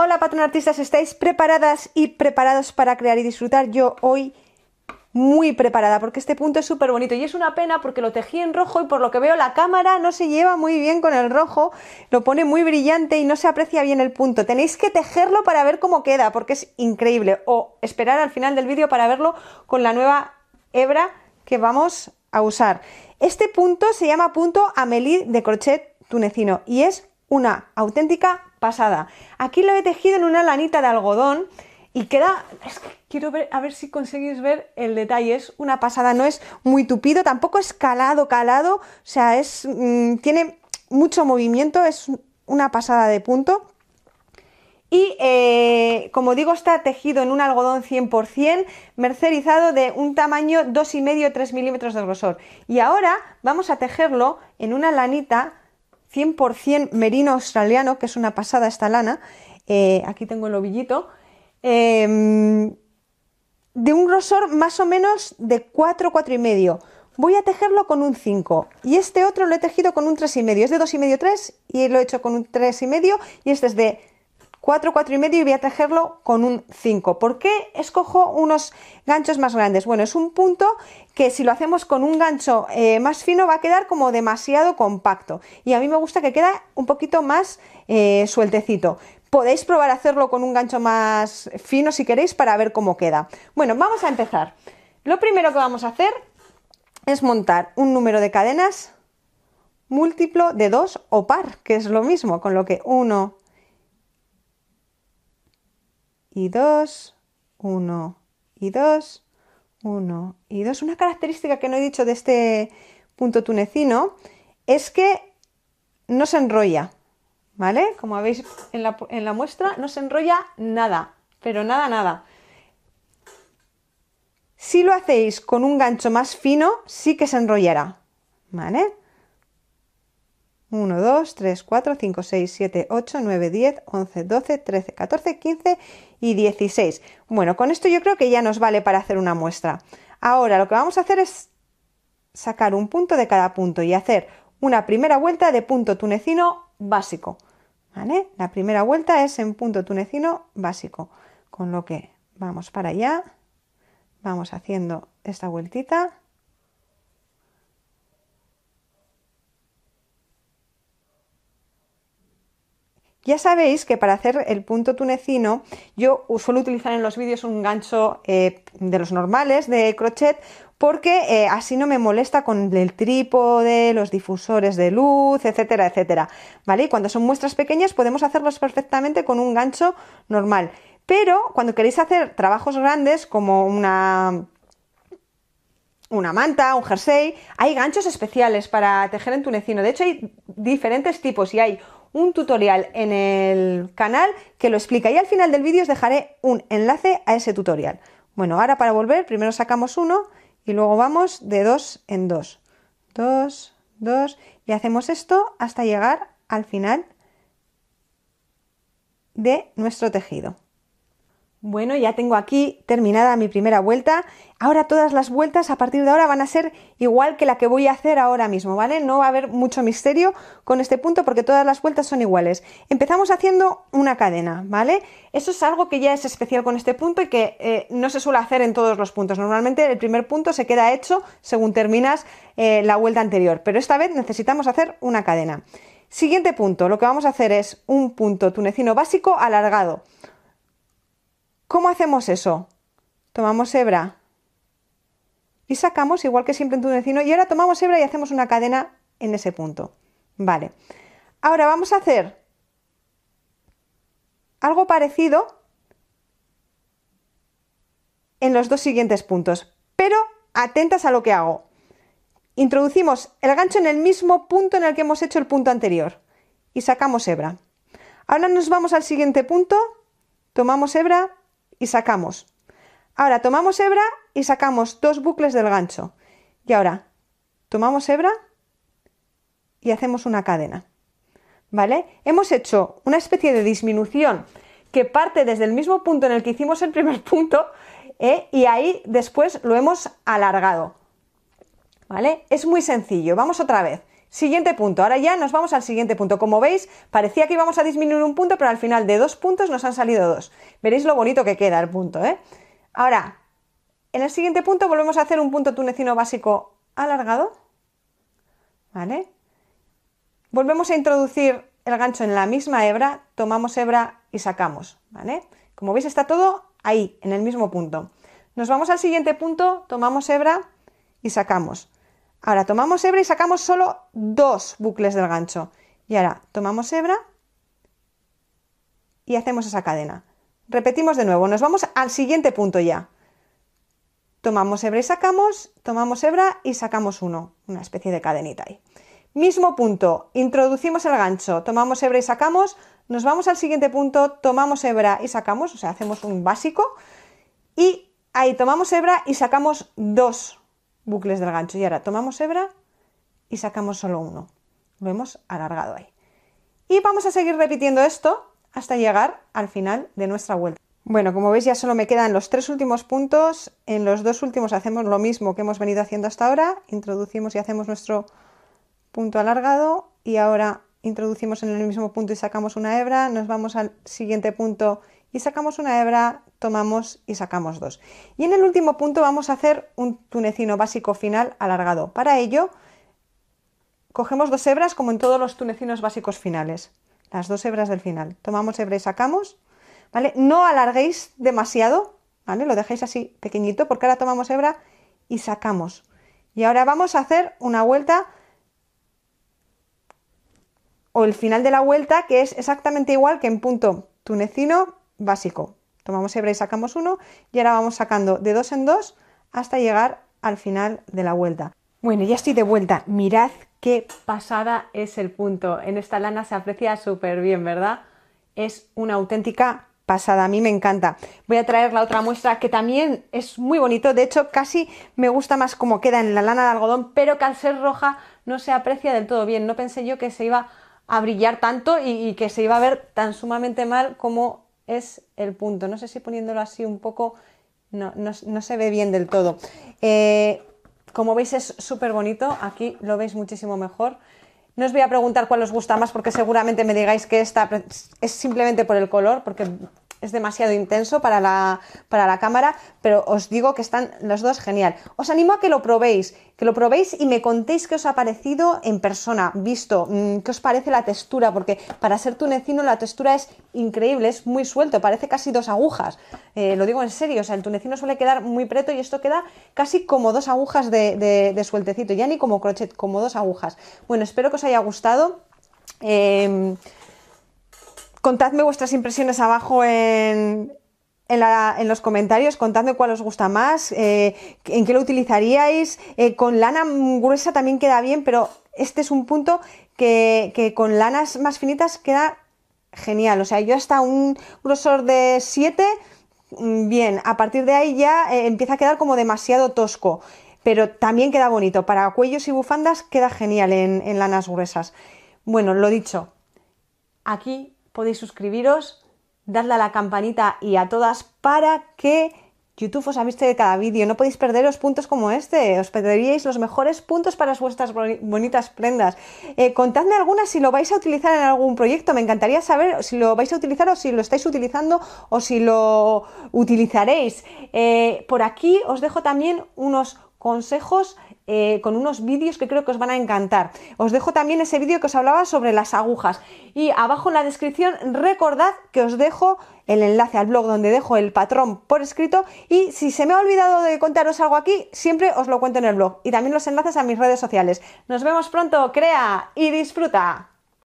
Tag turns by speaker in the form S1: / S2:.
S1: Hola artistas, ¿estáis preparadas y preparados para crear y disfrutar? Yo hoy muy preparada porque este punto es súper bonito y es una pena porque lo tejí en rojo y por lo que veo la cámara no se lleva muy bien con el rojo, lo pone muy brillante y no se aprecia bien el punto. Tenéis que tejerlo para ver cómo queda porque es increíble o esperar al final del vídeo para verlo con la nueva hebra que vamos a usar. Este punto se llama punto Amelie de crochet tunecino y es una auténtica pasada. Aquí lo he tejido en una lanita de algodón y queda, es que quiero ver, a ver si conseguís ver el detalle, es una pasada, no es muy tupido, tampoco es calado, calado, o sea, es, mm, tiene mucho movimiento, es una pasada de punto. Y eh, como digo, está tejido en un algodón 100% mercerizado de un tamaño 2,5-3 milímetros de grosor. Y ahora vamos a tejerlo en una lanita 100% merino australiano, que es una pasada esta lana. Eh, aquí tengo el ovillito. Em, de un grosor más o menos de 4, 4 y medio. Voy a tejerlo con un 5 y este otro lo he tejido con un 3,5. Es de 2,5, 3 y lo he hecho con un 3,5 y este es de 4, 4 y medio y voy a tejerlo con un 5. ¿Por qué escojo unos ganchos más grandes? Bueno, es un punto que si lo hacemos con un gancho eh, más fino va a quedar como demasiado compacto y a mí me gusta que queda un poquito más eh, sueltecito. Podéis probar a hacerlo con un gancho más fino si queréis para ver cómo queda. Bueno, vamos a empezar. Lo primero que vamos a hacer es montar un número de cadenas múltiplo de 2 o par, que es lo mismo, con lo que 1, y dos, 1 y dos, uno y dos. Una característica que no he dicho de este punto tunecino es que no se enrolla, ¿vale? Como veis en la, en la muestra, no se enrolla nada, pero nada, nada. Si lo hacéis con un gancho más fino, sí que se enrollará, ¿vale? 1, 2, 3, 4, 5, 6, 7, 8, 9, 10, 11, 12, 13, 14, 15 y 16. Bueno, con esto yo creo que ya nos vale para hacer una muestra. Ahora lo que vamos a hacer es sacar un punto de cada punto y hacer una primera vuelta de punto tunecino básico. ¿Vale? La primera vuelta es en punto tunecino básico. Con lo que vamos para allá, vamos haciendo esta vueltita Ya sabéis que para hacer el punto tunecino yo suelo utilizar en los vídeos un gancho eh, de los normales de crochet porque eh, así no me molesta con el trípode, los difusores de luz, etcétera, etcétera. ¿Vale? cuando son muestras pequeñas podemos hacerlos perfectamente con un gancho normal. Pero cuando queréis hacer trabajos grandes como una una manta, un jersey, hay ganchos especiales para tejer en tunecino. De hecho, hay diferentes tipos y hay un tutorial en el canal que lo explica y al final del vídeo os dejaré un enlace a ese tutorial. Bueno, ahora para volver, primero sacamos uno y luego vamos de dos en dos. Dos, dos y hacemos esto hasta llegar al final de nuestro tejido. Bueno, ya tengo aquí terminada mi primera vuelta. Ahora todas las vueltas a partir de ahora van a ser igual que la que voy a hacer ahora mismo, ¿vale? No va a haber mucho misterio con este punto porque todas las vueltas son iguales. Empezamos haciendo una cadena, ¿vale? Eso es algo que ya es especial con este punto y que eh, no se suele hacer en todos los puntos. Normalmente el primer punto se queda hecho según terminas eh, la vuelta anterior, pero esta vez necesitamos hacer una cadena. Siguiente punto, lo que vamos a hacer es un punto tunecino básico alargado. ¿Cómo hacemos eso? Tomamos hebra y sacamos, igual que siempre en tu vecino, y ahora tomamos hebra y hacemos una cadena en ese punto. Vale. Ahora vamos a hacer algo parecido en los dos siguientes puntos, pero atentas a lo que hago. Introducimos el gancho en el mismo punto en el que hemos hecho el punto anterior y sacamos hebra. Ahora nos vamos al siguiente punto, tomamos hebra y sacamos. Ahora tomamos hebra y sacamos dos bucles del gancho. Y ahora tomamos hebra y hacemos una cadena. ¿Vale? Hemos hecho una especie de disminución que parte desde el mismo punto en el que hicimos el primer punto ¿eh? y ahí después lo hemos alargado. ¿Vale? Es muy sencillo. Vamos otra vez. Siguiente punto. Ahora ya nos vamos al siguiente punto. Como veis, parecía que íbamos a disminuir un punto, pero al final de dos puntos nos han salido dos. Veréis lo bonito que queda el punto, ¿eh? Ahora, en el siguiente punto volvemos a hacer un punto tunecino básico alargado. ¿Vale? Volvemos a introducir el gancho en la misma hebra, tomamos hebra y sacamos, ¿vale? Como veis está todo ahí, en el mismo punto. Nos vamos al siguiente punto, tomamos hebra y sacamos. Ahora tomamos hebra y sacamos solo dos bucles del gancho. Y ahora tomamos hebra y hacemos esa cadena. Repetimos de nuevo, nos vamos al siguiente punto ya. Tomamos hebra y sacamos, tomamos hebra y sacamos uno, una especie de cadenita ahí. Mismo punto, introducimos el gancho, tomamos hebra y sacamos, nos vamos al siguiente punto, tomamos hebra y sacamos, o sea, hacemos un básico y ahí tomamos hebra y sacamos dos bucles del gancho. Y ahora tomamos hebra y sacamos solo uno. Lo hemos alargado ahí. Y vamos a seguir repitiendo esto hasta llegar al final de nuestra vuelta. Bueno, como veis ya solo me quedan los tres últimos puntos. En los dos últimos hacemos lo mismo que hemos venido haciendo hasta ahora. Introducimos y hacemos nuestro punto alargado y ahora introducimos en el mismo punto y sacamos una hebra. Nos vamos al siguiente punto y sacamos una hebra, tomamos y sacamos dos. Y en el último punto vamos a hacer un tunecino básico final alargado. Para ello, cogemos dos hebras como en todos los tunecinos básicos finales, las dos hebras del final. Tomamos hebra y sacamos, ¿vale? No alarguéis demasiado, ¿vale? Lo dejéis así pequeñito porque ahora tomamos hebra y sacamos. Y ahora vamos a hacer una vuelta o el final de la vuelta que es exactamente igual que en punto tunecino básico. Tomamos hebra y sacamos uno y ahora vamos sacando de dos en dos hasta llegar al final de la vuelta. Bueno, ya estoy de vuelta. Mirad qué pasada es el punto. En esta lana se aprecia súper bien, ¿verdad? Es una auténtica pasada, a mí me encanta. Voy a traer la otra muestra que también es muy bonito, de hecho casi me gusta más como queda en la lana de algodón, pero que al ser roja no se aprecia del todo bien. No pensé yo que se iba a brillar tanto y, y que se iba a ver tan sumamente mal como es el punto. No sé si poniéndolo así un poco no, se ve bien del todo. Eh, como veis es súper bonito, aquí lo veis muchísimo mejor. No os voy a preguntar cuál os gusta más porque seguramente me digáis que esta es simplemente por el color, porque es demasiado intenso para la, para la cámara, pero os digo que están los dos genial. Os animo a que lo probéis, que lo probéis y me contéis qué os ha parecido en persona, visto, mm, qué os parece la textura, porque para ser tunecino la textura es increíble, es muy suelto, parece casi dos agujas. Eh, lo digo en serio, o sea, el tunecino suele quedar muy preto y esto queda casi como dos agujas de, sueltecito, ya ni como crochet, como dos agujas. Bueno, espero que os haya gustado. Em, contadme vuestras impresiones abajo en, los comentarios, contadme cuál os gusta más, eh, en qué lo utilizaríais. Eh, con lana mm, gruesa también queda bien, pero este es un punto que, con lanas más finitas queda genial. O sea, yo hasta un grosor de 7, mm, bien, a partir de ahí ya eh, empieza a quedar como demasiado tosco. Pero también queda bonito. Para cuellos y bufandas queda genial en, en lanas gruesas. Bueno, lo dicho, aquí podéis suscribiros, darle a la campanita y a todas para que YouTube os aviste de cada vídeo. No podéis perderos puntos como este. Os perderíais los mejores puntos para vuestras bonitas prendas. Eh, contadme algunas si lo vais a utilizar en algún proyecto. Me encantaría saber si lo vais a utilizar o si lo estáis utilizando o si lo utilizaréis. Eh, por aquí os dejo también unos consejos eh, con unos vídeos que creo que os van a encantar. Os dejo también ese vídeo que os hablaba sobre las agujas. Y abajo en la descripción recordad que os dejo el enlace al blog donde dejo el patrón por escrito y si se me ha olvidado de contaros algo aquí, siempre os lo cuento en el blog y también los enlaces a mis redes sociales. Nos vemos pronto, crea y disfruta.